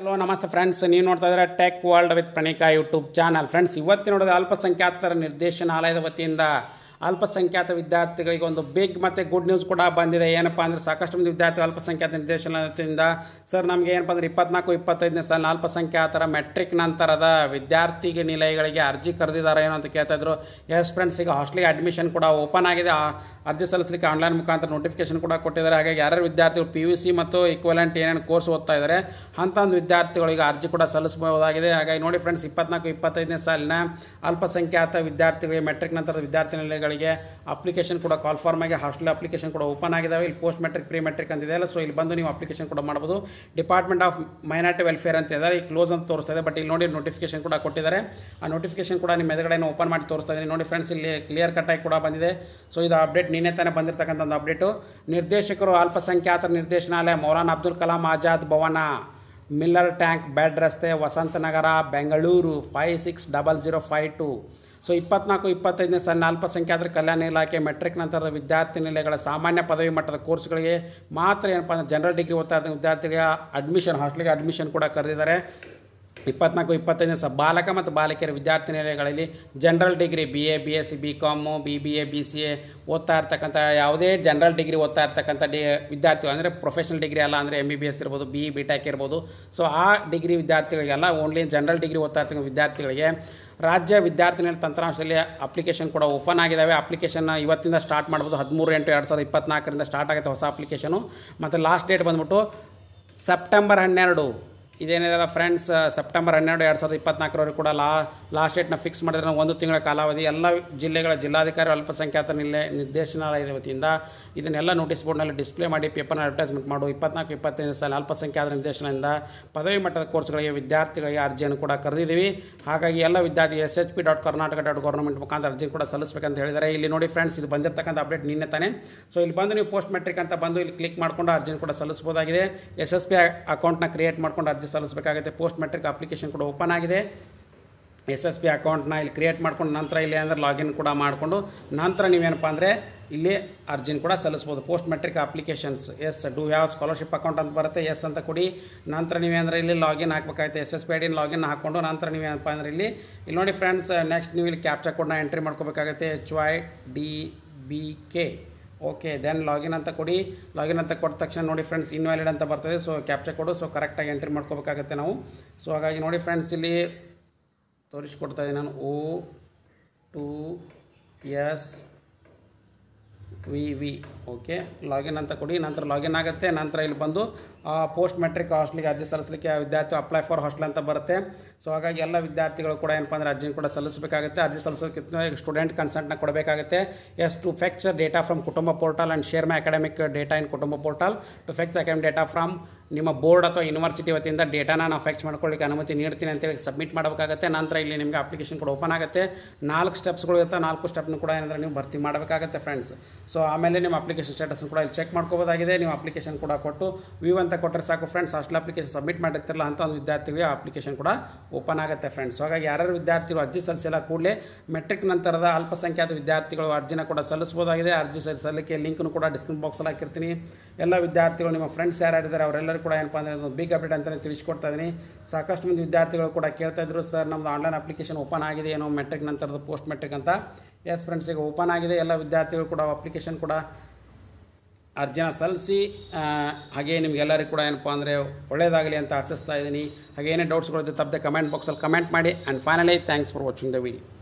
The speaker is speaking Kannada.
ಹಲೋ ನಮಸ್ತೆ ಫ್ರೆಂಡ್ಸ್ ನೀವು ನೋಡ್ತಾ ಇದ್ರೆ tech world with Pranika YouTube channel friends ಇವತ್ತು ನೋಡಿದ್ರೆ ಅಲ್ಪಸಂಖ್ಯಾತರ ನಿರ್ದೇಶನಾಲಯದ ವತಿಯಿಂದ ಅಲ್ಪಸಂಖ್ಯಾತ ವಿದ್ಯಾರ್ಥಿಗಳಿಗೆ ಒಂದು ಬಿಗ್ ಮತ್ತು ಗುಡ್ ನ್ಯೂಸ್ ಕೂಡ ಬಂದಿದೆ ಏನಪ್ಪ ಅಂದರೆ ಸಾಕಷ್ಟು ಮಂದಿ ವಿದ್ಯಾರ್ಥಿ ಅಲ್ಪಸಂಖ್ಯಾತ ನಿರ್ದೇಶನಾಲಯದಿಂದ ಸರ್ ನಮಗೆ ಏನಪ್ಪ ಅಂದರೆ ಇಪ್ಪತ್ನಾಲ್ಕು ಇಪ್ಪತ್ತೈದನೇ ಸಾಲ ಅಲ್ಪಸಂಖ್ಯಾತರ ಮೆಟ್ರಿಕ್ ನಂತರದ ವಿದ್ಯಾರ್ಥಿ ನಿಲಯಗಳಿಗೆ ಅರ್ಜಿ ಕರೆದಿದ್ದಾರೆ ಏನು ಅಂತ ಕೇಳ್ತಾಯಿದ್ರು ಎಸ್ ಫ್ರೆಂಡ್ಸ್ ಈಗ ಹಾಸ್ಟೆಲಿಗೆ ಅಡ್ಮಿಷನ್ ಕೂಡ ಓಪನ್ ಆಗಿದೆ ಅರ್ಜಿ ಸಲ್ಲಿಸಲಿಕ್ಕೆ ಆನ್ಲೈನ್ ಮುಖಾಂತರ ನೋಟಿಫಿಕೇಶನ್ ಕೂಡ ಕೊಟ್ಟಿದ್ದಾರೆ ಹಾಗಾಗಿ ಯಾರ್ಯಾರು ವಿದ್ಯಾರ್ಥಿಗಳು ಪಿ ಯು ಸಿ ಮತ್ತು ಈಕ್ವಲೆಂಟ್ ಏನೇನು ಕೋರ್ಸ್ ಓದ್ತಾ ಇದ್ದಾರೆ ಒಂದು ವಿದ್ಯಾರ್ಥಿಗಳಿಗೆ ಅರ್ಜಿ ಕೂಡ ಸಲ್ಲಿಸಬಹುದಾಗಿದೆ ಹಾಗಾಗಿ ನೋಡಿ ಫ್ರೆಂಡ್ಸ್ ಇಪ್ಪತ್ನಾಲ್ಕು ಇಪ್ಪತ್ತೈದನೇ ಸಾಲಿನ ಅಲ್ಪಸಂಖ್ಯಾತ ವಿದ್ಯಾರ್ಥಿಗಳಿಗೆ ಮೆಟ್ರಿಕ್ ನಂತರದ ವಿದ್ಯಾರ್ಥಿನಿಗಳಿಗೆ ಅಪ್ಲಿಕೇಶನ್ ಕೂಡ ಕಾಲ್ ಫಾರ್ಮ್ ಆಗಿ ಹಾಸ್ಟೆಲ್ ಅಪ್ಲಿಕೇಶನ್ ಕೂಡ ಓಪನ್ ಆಗಿದ್ದಾವೆ ಇಲ್ಲಿ ಪೋಸ್ಟ್ ಮೆಟ್ರಿಕ್ ಪ್ರೀ ಮೆಟ್ರಿಕ್ ಅಂತಿದೆ ಅಲ್ಲ ಸೊ ಇಲ್ಲಿ ಬಂದು ನೀವು ಅಪ್ಲಿಕೇಶನ್ ಕೂಡ ಮಾಡ್ಬೋದು ಡಿಪಾರ್ಟ್ಮೆಂಟ್ ಆಫ್ ಮೈನಾರಿಟಿ ವೆಲ್ಫೇರ್ ಅಂತ ಇದ್ದಾರೆ ಈ ಕ್ಲೋಸ್ ಅಂತ ತೋರಿಸ್ತಾ ಇದೆ ಬಟ್ ಇಲ್ಲಿ ನೋಡಿ ನೋಟಿಫಿಕೇಶನ್ ಕೂಡ ಕೊಟ್ಟಿದ್ದಾರೆ ಆ ನೋಟಿಫಿಕೇಶನ್ ಕೂಡ ನಿಮ್ಮ ಎದುಗಡೆಯನ್ನು ಓಪನ್ ಮಾಡಿ ತೋರಿಸ್ತಾ ಇದ್ದೀನಿ ನೋಡಿ ಫ್ರೆಂಡ್ಸ್ ಇಲ್ಲಿ ಕ್ಲಿಯರ್ ಕಟ್ ಆಗಿ ಕೂಡ ಬಂದಿದೆ ಸೊ ಇದು ಅಪ್ಡೇಟ್ ನಿನ್ನೆ ತಾನೇ ಬಂದಿರತಕ್ಕಂಥ ಒಂದು ಅಪ್ಡೇಟು ನಿರ್ದೇಶಕರು ಅಲ್ಪಸಂಖ್ಯಾತರ ನಿರ್ದೇಶನಾಲಯ ಮೌಲಾನ್ ಅಬ್ದುಲ್ ಕಲಾಂ ಆಜಾದ್ ಭವನ ಮಿಲ್ಲರ್ ಟ್ಯಾಂಕ್ ಬ್ಯಾಡ್ ರಸ್ತೆ Vasanthnagar Bengaluru five six double zero five two so ಇಪ್ಪತ್ನಾಲ್ಕು ಇಪ್ಪತ್ತೈದನೇ ಸಣ್ಣ ಅಲ್ಪಸಂಖ್ಯಾತರ ಕಲ್ಯಾಣ ಇಲಾಖೆ ಮೆಟ್ರಿಕ್ ನಂತರದ ವಿದ್ಯಾರ್ಥಿ ನಿಲಯಗಳ ಸಾಮಾನ್ಯ ಪದವಿ ಮಟ್ಟದ ಕೋರ್ಸ್ಗಳಿಗೆ ಮಾತ್ರ ಏನಪ್ಪ ಅಂದರೆ ಜನರಲ್ ಡಿಗ್ರಿ ಓದ್ತಾ ಇದ್ದ ವಿದ್ಯಾರ್ಥಿಗಳ ಅಡ್ಮಿಷನ್ ಹಾಸ್ಟೆಲ್ಗೆ ಅಡ್ಮಿಷನ್ ಕೂಡ ಕರೆದಿದ್ದಾರೆ ಇಪ್ಪತ್ನಾಲ್ಕು ಇಪ್ಪತ್ತೈದು ಸಹ ಬಾಲಕ ಮತ್ತು ಬಾಲಕಿಯರ ವಿದ್ಯಾರ್ಥಿ ನಿಲಯಗಳಲ್ಲಿ general degree B A B S C B com B B A B C A ಓದ್ತಾ ಇರ್ತಕ್ಕಂಥ ಯಾವುದೇ ಜನರಲ್ ಡಿಗ್ರಿ ಓದ್ತಾ ಇರ್ತಕ್ಕಂಥ ಡಿ ವಿದ್ಯಾರ್ಥಿಗಳು ಅಂದರೆ ಪ್ರೊಫೆಷನಲ್ ಡಿಗ್ರಿ ಅಲ್ಲ ಅಂದರೆ ಎಮ್ ಬಿ ಬಿ ಎಸ್ ಇರ್ಬೋದು ಬಿ ಬಿ ಟೆಕ್ ಇರ್ಬೋದು ಸೊ ಆ ಡಿಗ್ರಿ ವಿದ್ಯಾರ್ಥಿಗಳಿಗೆಲ್ಲ ಓನ್ಲಿ ಜನರಲ್ ಡಿಗ್ರಿ ಓದ್ತಾ ಇರ್ತಕ್ಕಂಥ ವಿದ್ಯಾರ್ಥಿಗಳಿಗೆ ರಾಜ್ಯ ವಿದ್ಯಾರ್ಥಿನಿಲ ತಂತ್ರಾಂಶದಲ್ಲಿ ಅಪ್ಲಿಕೇಶನ್ ಕೂಡ ಓಪನ್ ಆಗಿದ್ದಾವೆ ಅಪ್ಲಿಕೇಶನ್ ಇವತ್ತಿಂದ ಸ್ಟಾರ್ಟ್ ಮಾಡ್ಬೋದು ಹದಿಮೂರು ಎಂಟು ಎರಡು ಸಾವಿರದ ಇಪ್ಪತ್ನಾಲ್ಕರಿಂದ ಸ್ಟಾರ್ಟ್ ಆಗುತ್ತೆ ಹೊಸ ಅಪ್ಲಿಕೇಶನು ಮತ್ತು ಲಾಸ್ಟ್ ಡೇಟ್ ಬಂದ್ಬಿಟ್ಟು ಸೆಪ್ಟೆಂಬರ್ ಹನ್ನೆರಡು ಇದೇನಿದೆಲ್ಲ ಫ್ರೆಂಡ್ಸ್ ಸೆಪ್ಟೆಂಬರ್ ಹನ್ನೆರಡು ಎರಡು ಸಾವಿರದ ಇಪ್ಪತ್ನಾಲ್ಕರವರೆಗೂ ಕೂಡ ಲಾ ಲಾಸ್ಟ್ ಡೇಟ್ನ ಫಿಕ್ಸ್ ಮಾಡಿದ್ರೆ ಒಂದು ತಿಂಗಳ ಕಾಲಾವಧಿ ಎಲ್ಲ ಜಿಲ್ಲೆಗಳ ಜಿಲ್ಲಾಧಿಕಾರಿ ಅಲ್ಪಸಂಖ್ಯಾತ ನಿಲ್ಲೆ ನಿರ್ದೇಶನಾಲಯದ ವತಿಯಿಂದ ಇದನ್ನೆಲ್ಲ ನೋಟಿಸ್ ಬೋರ್ಡ್ನಲ್ಲಿ ಡಿಸ್ಪ್ಲೇ ಮಾಡಿ ಪೇಪರ್ನ ಅಡ್ವರ್ಟೈಸ್ಮೆಂಟ್ ಮಾಡು ಇಪ್ಪತ್ನಾಲ್ಕು ಇಪ್ಪತ್ತೈದು ಸಾಲ ಅಲ್ಪಸಂಖ್ಯಾತ ನಿರ್ದೇಶನದಿಂದ ಪದವಿ ಮಟ್ಟದ ಕೋರ್ಸ್ಗಳಿಗೆ ವಿದ್ಯಾರ್ಥಿಗಳಿಗೆ ಅರ್ಜಿಯನ್ನು ಕೂಡ ಕರೆದಿದ್ದೀವಿ ಹಾಗಾಗಿ ಎಲ್ಲ ವಿದ್ಯಾರ್ಥಿ S H P dot Karnataka dot government ಮುಖಾಂತರ ಅರ್ಜಿ ಕೂಡ ಸಲ್ಲಿಸಬೇಕಂತ ಹೇಳಿದರೆ ಇಲ್ಲಿ ನೋಡಿ ಫ್ರೆಂಡ್ಸ್ ಇದು ಬಂದಿರತಕ್ಕಂಥ ಅಪ್ಡೇಟ್ ನಿನ್ನೆ ತಾನೆ ಸೊ ಇಲ್ಲಿ ಬಂದು ನೀವು ಪೋಸ್ಟ್ ಮೆಟ್ರಿಕ್ ಅಂತ ಬಂದು ಇಲ್ಲಿ ಕ್ಲಿಕ್ ಮಾಡಿಕೊಂಡು ಅರ್ಜಿನ ಕೂಡ ಸಲ್ಲಿಸಬಹುದಾಗಿದೆ ಎಸ್ ಎಸ್ ಪಿ ಅಕೌಂಟ್ನ ಕ್ರಿಯೇಟ್ ಮಾಡಿಕೊಂಡು ಅರ್ಜಿ ಸಲ್ಲಿಸಬೇಕಾಗುತ್ತೆ ಪೋಸ್ಟ್ ಮೆಟ್ರಿಕ್ ಅಪ್ಲಿಕೇಶನ್ ಕೂಡ ಓಪನ್ ಆಗಿದೆ ಎಸ್ ಎಸ್ ಪಿ ಅಕೌಂಟ್ನ ಇಲ್ಲಿ ಕ್ರಿಯೇಟ್ ಮಾಡ್ಕೊಂಡು ನಂತರ ಇಲ್ಲಿ ಅಂದರೆ ಲಾಗಿನ್ ಕೂಡ ಮಾಡಿಕೊಂಡು ನಂತರ ನೀವೇನಪ್ಪ ಅಂದರೆ ಇಲ್ಲಿ ಅರ್ಜಿನ ಕೂಡ ಸಲ್ಲಿಸ್ಬೋದು post matric applications yes do ಯಾವ ಸ್ಕಾಲರ್ಶಿಪ್ ಅಕೌಂಟ್ ಅಂತ ಬರುತ್ತೆ ಎಸ್ ಅಂತ ಕೊಡಿ ನಂತರ ನೀವೇನಂದ್ರೆ ಇಲ್ಲಿ ಲಾಗಿನ್ ಹಾಕಬೇಕಾಯ್ತು ಎಸ್ ಎಸ್ ಪಿ ಐಡಿನ ಲಾಗಿನ್ ಹಾಕ್ಕೊಂಡು ನಂತರ ನೀವೇನಪ್ಪ ಅಂದರೆ ಇಲ್ಲಿ ಇಲ್ಲಿ ನೋಡಿ ಫ್ರೆಂಡ್ಸ್ ನೆಕ್ಸ್ಟ್ ನೀವು ಇಲ್ಲಿ ಕ್ಯಾಪ್ಚರ್ ಕೋಡ್ನ ಎಂಟ್ರಿ ಮಾಡ್ಕೋಬೇಕಾಗುತ್ತೆ H Y D B K okay then login ಅಂತ ಕೊಡಿ ಲಾಗಿನ್ ಅಂತ ಕೊಟ್ಟ ತಕ್ಷಣ ನೋಡಿ ಫ್ರೆಂಡ್ಸ್ ಇನ್ವ್ಯಾಲಿಡ್ ಅಂತ ಬರ್ತದೆ ಸೊ ಕ್ಯಾಪ್ಚರ್ ಕೊಡು ಸೊ ಕರೆಕ್ಟಾಗಿ ಎಂಟ್ರಿ ಮಾಡ್ಕೋಬೇಕಾಗುತ್ತೆ ನಾವು ಸೊ ಹಾಗಾಗಿ ನೋಡಿ ಫ್ರೆಂಡ್ಸ್ ಇಲ್ಲಿ ತೋರಿಸ್ಕೊಡ್ತಾ ಇದ್ದೀನಿ ನಾನು O two S V V okay login ಅಂತ ಕೊಡಿ ನಂತರ ಲಾಗಿನ್ ಆಗುತ್ತೆ ನಂತರ ಇಲ್ಲಿ ಬಂದು ಪೋಸ್ಟ್ ಮೆಟ್ರಿಕ್ ಹಾಸ್ಟ್ಲಿಗೆ ಅರ್ಜಿ ಸಲ್ಲಿಸಲಿಕ್ಕೆ ವಿದ್ಯಾರ್ಥಿ ಅಪ್ಲೈ ಫಾರ್ ಹಾಸ್ಟೆಲ್ ಅಂತ ಬರುತ್ತೆ ಸೊ ಹಾಗಾಗಿ ಎಲ್ಲ ವಿದ್ಯಾರ್ಥಿಗಳು ಕೂಡ ಏನಪ್ಪ ಅಂದರೆ ಅರ್ಜಿನ ಕೂಡ ಸಲ್ಲಿಸಬೇಕಾಗುತ್ತೆ ಅರ್ಜಿ ಸಲ್ಲಿಸೋಕೆ ಸ್ಟೂಡೆಂಟ್ ಕನ್ಸಲ್ಟ್ನ ಕೊಡಬೇಕಾಗುತ್ತೆ yes to fetch data from Kutumba portal and share my academic data in Kutumba portal to fetch academic data from ನಿಮ್ಮ ಬೋರ್ಡ್ ಅಥವಾ ಯೂನಿವರ್ಸಿಟಿ ವತಿಯಿಂದ ಡೇಟಾನ ನಾವು ಫ್ಯಾಕ್ಚ್ ಮಾಡ್ಕೊಳ್ಳಿಕ್ಕೆ ಅನುಮತಿ ನೀಡ್ತೀನಿ ಅಂತೇಳಿ ಸಬ್ಮಿಟ್ ಮಾಡಬೇಕಾಗತ್ತೆ ನಂತರ ಇಲ್ಲಿ ನಿಮಗೆ ಅಪ್ಲಿಕೇಶನ್ ಕೂಡ ಓಪನ್ ಆಗುತ್ತೆ ನಾಲ್ಕು ಸ್ಟೆಪ್ಸ್ಗಳು ಇರುತ್ತೆ ನಾಲ್ಕು ಸ್ಟೆಪ್ನು ಕೂಡ ಏನಂದರೆ ನೀವು ಭರ್ತಿ ಮಾಡಬೇಕಾಗತ್ತೆ ಫ್ರೆಂಡ್ಸ್ ಸೊ ಆಮೇಲೆ ನಿಮ್ಮ ಅಪ್ಲಿಕೇಶನ್ ಸ್ಟೇಟಸ್ ಕೂಡ ಇಲ್ಲಿ ಚೆಕ್ ಮಾಡ್ಕೋಬೋದಾಗಿದೆ ನೀವು ಅಪ್ಲಿಕೇಶನ್ ಕೂಡ ಕೊಟ್ಟು ವ್ಯೂ ಅಂತ ಕೊಟ್ಟರೆ ಸಾಕು ಫ್ರೆಂಡ್ಸ್ ಅಷ್ಟು ಅಪ್ಲಿಕೇಶನ್ ಸಬ್ಮಿಟ್ ಮಾಡಿರ್ತಿರಲ್ಲ ಅಂತ ಒಂದು ವಿದ್ಯಾರ್ಥಿಗಳಿಗೆ ಅಪ್ಲಿಕೇಶನ್ ಕೂಡ ಓಪನ್ ಆಗುತ್ತೆ ಫ್ರೆಂಡ್ಸ್ ಹಾಗಾಗಿ ಯಾರ್ಯಾರು ವಿದ್ಯಾರ್ಥಿಗಳು ಅರ್ಜಿ ಸಲ್ಲಿಸಿಲ್ಲ ಕೂಡಲೇ ಮೆಟ್ರಿಕ್ ನಂತರದ ಅಲ್ಪಸಂಖ್ಯಾತ ವಿದ್ಯಾರ್ಥಿಗಳು ಅರ್ಜಿನ ಕೂಡ ಸಲ್ಲಿಸಬಹುದಾಗಿದೆ ಅರ್ಜಿ ಸಲ್ಲಿಸಲಿಕ್ಕೆ ಲಿಂಕ್ನು ಕೂಡ ಡಿಸ್ಕ್ರಿಪ್ ಬಾಕ್ಸಲ್ಲಿ ಹಾಕಿರ್ತೀನಿ ಎಲ್ಲ ವಿದ್ಯಾರ್ಥಿಗಳು ನಿಮ್ಮ ಫ್ರೆಂಡ್ಸ್ ಯಾರ್ಯಾರಿದ್ದಾರೆ ಅವರೆಲ್ಲರೂ ಕೂಡ ಏನಪ್ಪ ಅಂದರೆ ಒಂದು ಬಿಗ್ ಅಪ್ಡೇಟ್ ಅಂತಲೇ ತಿಳಿಸ್ಕೊಡ್ತಾ ಇದ್ದೀನಿ ಸಾಕಷ್ಟು ಮಂದಿ ವಿದ್ಯಾರ್ಥಿಗಳು ಕೂಡ ಕೇಳ್ತಾ ಇದ್ರು ಸರ್ ನಮ್ಮದು ಆನ್ಲೈನ್ ಅಪ್ಲಿಕೇಶನ್ ಓಪನ್ ಆಗಿದೆ ಏನೋ ಮೆಟ್ರಿಕ್ ನಂತರದ ಪೋಸ್ಟ್ ಮೆಟ್ರಿಕ್ ಅಂತ ಎಸ್ ಫ್ರೆಂಡ್ಸ್ ಈಗ ಓಪನ್ ಆಗಿದೆ ಎಲ್ಲ ವಿದ್ಯಾರ್ಥಿಗಳು ಕೂಡ ಅಪ್ಲಿಕೇಶನ್ ಕೂಡ ಅರ್ಜಿನ ಸಲ್ಲಿಸಿ ಹಾಗೆ ನಿಮಗೆಲ್ಲರಿಗೂ ಕೂಡ ಏನಪ್ಪ ಅಂದರೆ ಒಳ್ಳೆಯದಾಗಲಿ ಅಂತ ಆಶಿಸ್ತಾ ಇದ್ದೀನಿ ಹಾಗೆ ಏನೇ ಇದ್ದರೆ ತಪ್ಪದೆ ಕಮೆಂಟ್ ಬಾಕ್ಸಲ್ಲಿ ಕಮೆಂಟ್ ಮಾಡಿ and finally thanks for watching the video